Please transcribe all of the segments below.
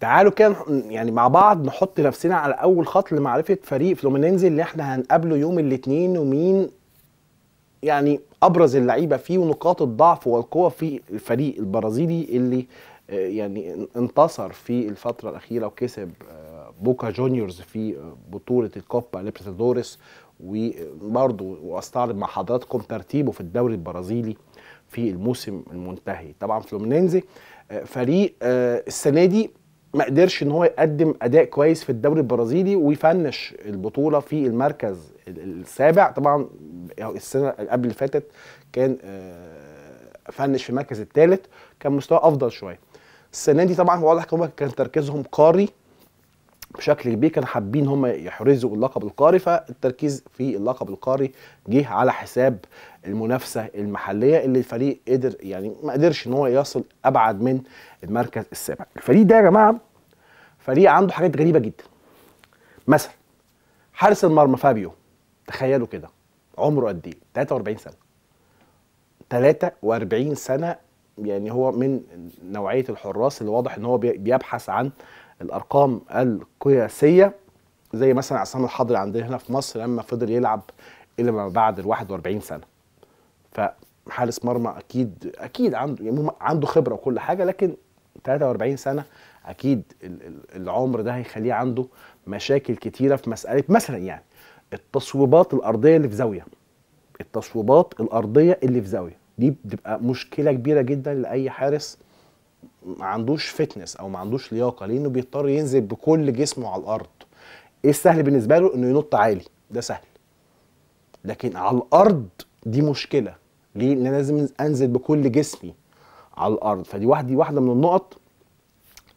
تعالوا كده يعني مع بعض نحط نفسنا على اول خط لمعرفه فريق فلومينينزي اللي احنا هنقابله يوم الاثنين ومين يعني ابرز اللعيبه فيه ونقاط الضعف والقوه في الفريق البرازيلي اللي آه، يعني انتصر في الفتره الاخيره وكسب آه، بوكا جونيورز في آه، بطوله الكوبا ليبرتادوريس وبرضه واستعرض مع حضراتكم ترتيبه في الدوري البرازيلي في الموسم المنتهي طبعا فلومينينزي فريق السنه دي ما قدرش ان هو يقدم اداء كويس في الدوري البرازيلي ويفنش البطوله في المركز السابع طبعا السنه اللي قبل اللي فاتت كان آه، فنش في المركز الثالث كان مستواه افضل شويه السنه دي طبعا واضح كان تركيزهم قاري بشكل كبير كانوا حابين هم يحرزوا اللقب القاري فالتركيز في اللقب القاري جه على حساب المنافسه المحليه اللي الفريق قدر يعني ما قدرش ان هو يصل ابعد من المركز السابع. الفريق ده يا جماعه فريق عنده حاجات غريبه جدا. مثلا حارس المرمى فابيو تخيلوا كده عمره قد ايه؟ 43 سنه. 43 سنه يعني هو من نوعيه الحراس اللي واضح ان هو بيبحث عن الارقام القياسيه زي مثلا عصام الحضري عندنا هنا في مصر لما فضل يلعب الى ما بعد ال 41 سنه فحارس مرمى اكيد اكيد عنده يعني عنده خبره وكل حاجه لكن 43 سنه اكيد العمر ده هيخليه عنده مشاكل كتيره في مساله مثلا يعني التصويبات الارضيه اللي في زاويه التصويبات الارضيه اللي في زاويه دي بتبقى مشكله كبيره جدا لاي حارس ما عندوش فتنس او ما عندوش لياقه لانه بيضطر ينزل بكل جسمه على الارض ايه السهل بالنسبه له انه ينط عالي ده سهل لكن على الارض دي مشكله ليه لان لازم انزل بكل جسمي على الارض فدي واحده دي واحده من النقط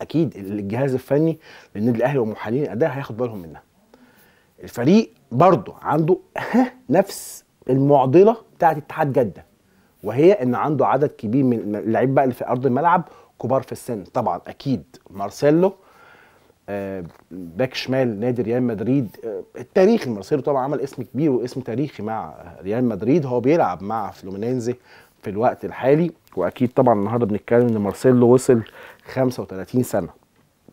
اكيد الجهاز الفني للنادي الاهلي ومحللين الاداء هياخد بالهم منها الفريق برضه عنده نفس المعضله بتاعه اتحاد جده وهي ان عنده عدد كبير من اللعيب بقى اللي في ارض الملعب كبار في السن طبعا اكيد مارسيلو آه، باك شمال نادي ريال مدريد آه، التاريخي مارسيلو طبعا عمل اسم كبير واسم تاريخي مع ريال مدريد هو بيلعب مع فلومينينزي في الوقت الحالي واكيد طبعا النهارده بنتكلم ان مارسيلو وصل 35 سنه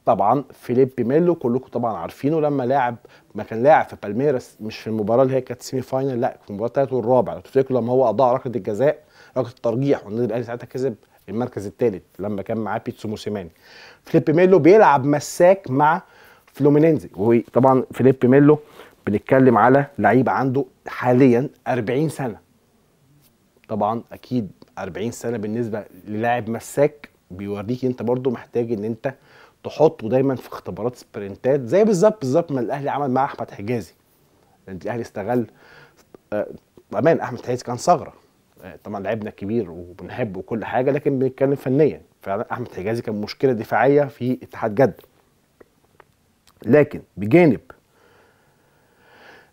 طبعا فيليب ميلو كلكم طبعا عارفينه لما لاعب ما كان لاعب في بالميراس مش في المباراه اللي هي كانت سيمي فاينل لا في المباراه الثالثه والرابعه لو تفتكروا لما هو اضاع ركله الجزاء ركله الترجيح والنادي الاهلي ساعتها كسب المركز الثالث لما كان معاه بيتسو موسيماني فليب ميلو بيلعب مساك مع فلومينينزي وطبعا فليب ميلو بنتكلم على لعيب عنده حاليا 40 سنه طبعا اكيد 40 سنه بالنسبه للاعب مساك بيوريك انت برضو محتاج ان انت تحطه دايما في اختبارات سبرنتات زي بالظبط بالظبط ما الاهلي عمل مع احمد حجازي الاهلي استغل آه، امان احمد حجازي كان ثغره آه، طبعا لعبنا كبير وبنحبه وكل حاجه لكن بنتكلم فنيا فعلا احمد حجازي كان مشكله دفاعيه في اتحاد جده لكن بجانب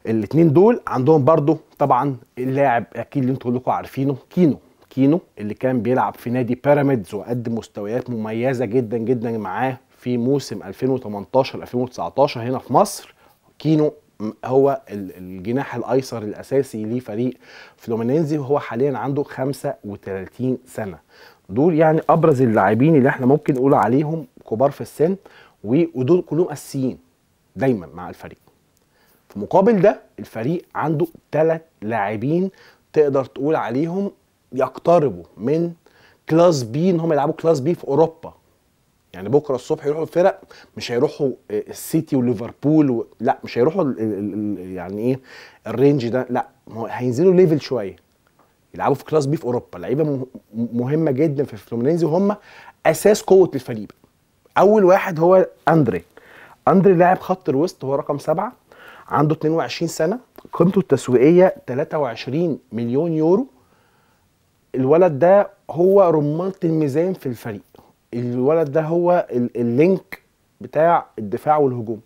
الاثنين دول عندهم برضو طبعا اللاعب اكيد اللي انتوا كلكم عارفينه كينو كينو اللي كان بيلعب في نادي بيراميدز وقدم مستويات مميزه جدا جدا معاه في موسم 2018 2019 هنا في مصر كينو هو الجناح الايسر الاساسي لفريق فلومينينزي وهو حاليا عنده 35 سنه دول يعني ابرز اللاعبين اللي احنا ممكن نقول عليهم كبار في السن ودول كلهم اساسيين دايما مع الفريق في مقابل ده الفريق عنده ثلاث لاعبين تقدر تقول عليهم يقتربوا من كلاس بي ان هم يلعبوا كلاس بي في اوروبا يعني بكره الصبح يروحوا الفرق مش هيروحوا آه، السيتي وليفربول و... لا مش هيروحوا ال... يعني ايه الرينج ده لا هينزلوا ليفل شويه يلعبوا في كلاس بي في اوروبا لعيبه مهمه جدا في فلومينيزي وهم اساس قوه الفريق اول واحد هو اندري اندري لاعب خط الوسط هو رقم سبعة عنده 22 سنه قيمته التسويقيه 23 مليون يورو الولد ده هو رمانة الميزان في الفريق الولد ده هو اللينك بتاع الدفاع والهجوم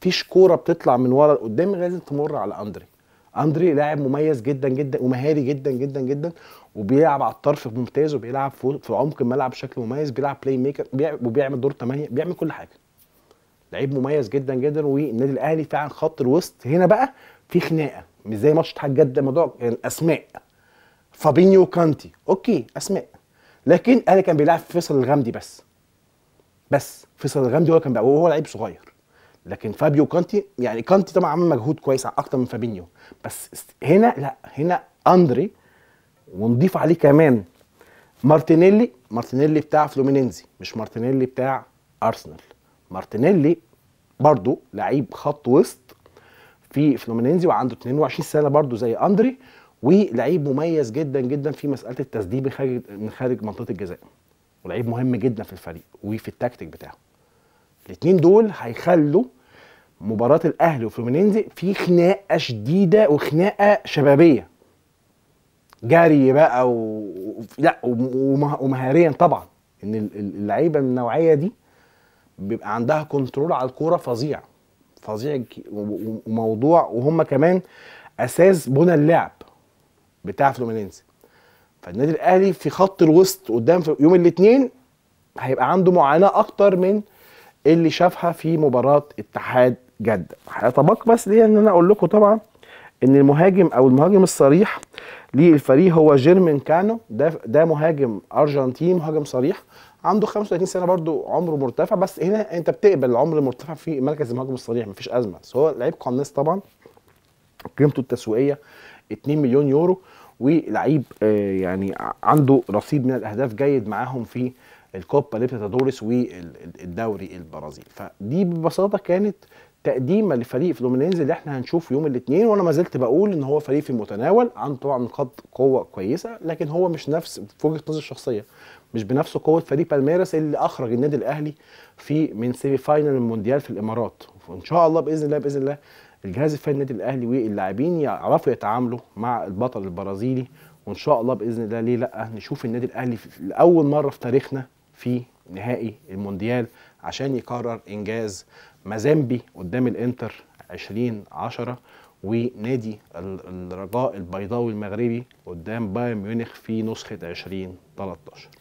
مفيش كوره بتطلع من ورا لقدام لازم تمر على اندري اندري لاعب مميز جدا جدا ومهاري جدا جدا جدا وبيلعب على الطرف ممتاز وبيلعب في عمق الملعب بشكل مميز بيلعب بلاي ميكر وبيعمل دور ثمانيه بيعمل كل حاجه لعيب مميز جدا جدا والنادي الاهلي فعلا خط الوسط هنا بقى في خناقه مش زي ماتش اتحاد جده موضوع يعني اسماء فابينيو كانتي اوكي اسماء لكن انا كان بيلعب فيصل الغامدي بس بس فيصل الغامدي هو كان بقى وهو لعيب صغير لكن فابيو كانتي يعني كانتي طبعا عمل مجهود كويس اكتر من فابينيو بس هنا لا هنا اندري ونضيف عليه كمان مارتينيلي مارتينيلي بتاع فلومينينزي مش مارتينيلي بتاع ارسنال مارتينيلي برضو لعيب خط وسط في فلومينينزي وعنده 22 سنه برضو زي اندري ولعيب مميز جدا جدا في مساله التسديد خارج من خارج منطقه الجزاء ولعيب مهم جدا في الفريق وفي التكتيك بتاعه الاثنين دول هيخلوا مباراه الاهلي وفلومينينزي في خناقه شديده وخناقه شبابيه جري بقى و... لا ومهاريا طبعا ان اللعيبه من النوعيه دي بيبقى عندها كنترول على الكوره فظيع فظيع وموضوع وهم كمان اساس بنى اللعب بتاع فلومينينز فالنادي الاهلي في خط الوسط قدام في يوم الاثنين هيبقى عنده معاناه اكتر من اللي شافها في مباراه اتحاد جده هيتبقى بس ليه ان انا اقول لكم طبعا ان المهاجم او المهاجم الصريح للفريق هو جيرمين كانو ده ده مهاجم ارجنتيني مهاجم صريح عنده 35 سنه برده عمره مرتفع بس هنا انت بتقبل العمر المرتفع في مركز المهاجم الصريح مفيش ازمه بس هو لعيب قناص طبعا قيمته التسويقيه 2 مليون يورو ولعيب آه، يعني عنده رصيد من الاهداف جيد معاهم في الكوبا ليبرتادوريس والدوري البرازيلي فدي ببساطه كانت تقديمه لفريق فلومينينز اللي احنا هنشوفه يوم الاثنين وانا ما زلت بقول ان هو فريق في المتناول عنده طبعا نقاط قوه كويسه لكن هو مش نفس في وجهه نظري الشخصيه مش بنفس قوه فريق بالميراس اللي اخرج النادي الاهلي في من سيمي فاينل المونديال في الامارات وان شاء الله باذن الله باذن الله الجهاز الفني النادي الاهلي واللاعبين يعرفوا يتعاملوا مع البطل البرازيلي وان شاء الله باذن الله ليه لا نشوف النادي الاهلي لاول مره في تاريخنا في نهائي المونديال عشان يكرر انجاز مازامبي قدام الانتر 20 10 ونادي الرجاء البيضاوي المغربي قدام بايرن ميونخ في نسخه 2013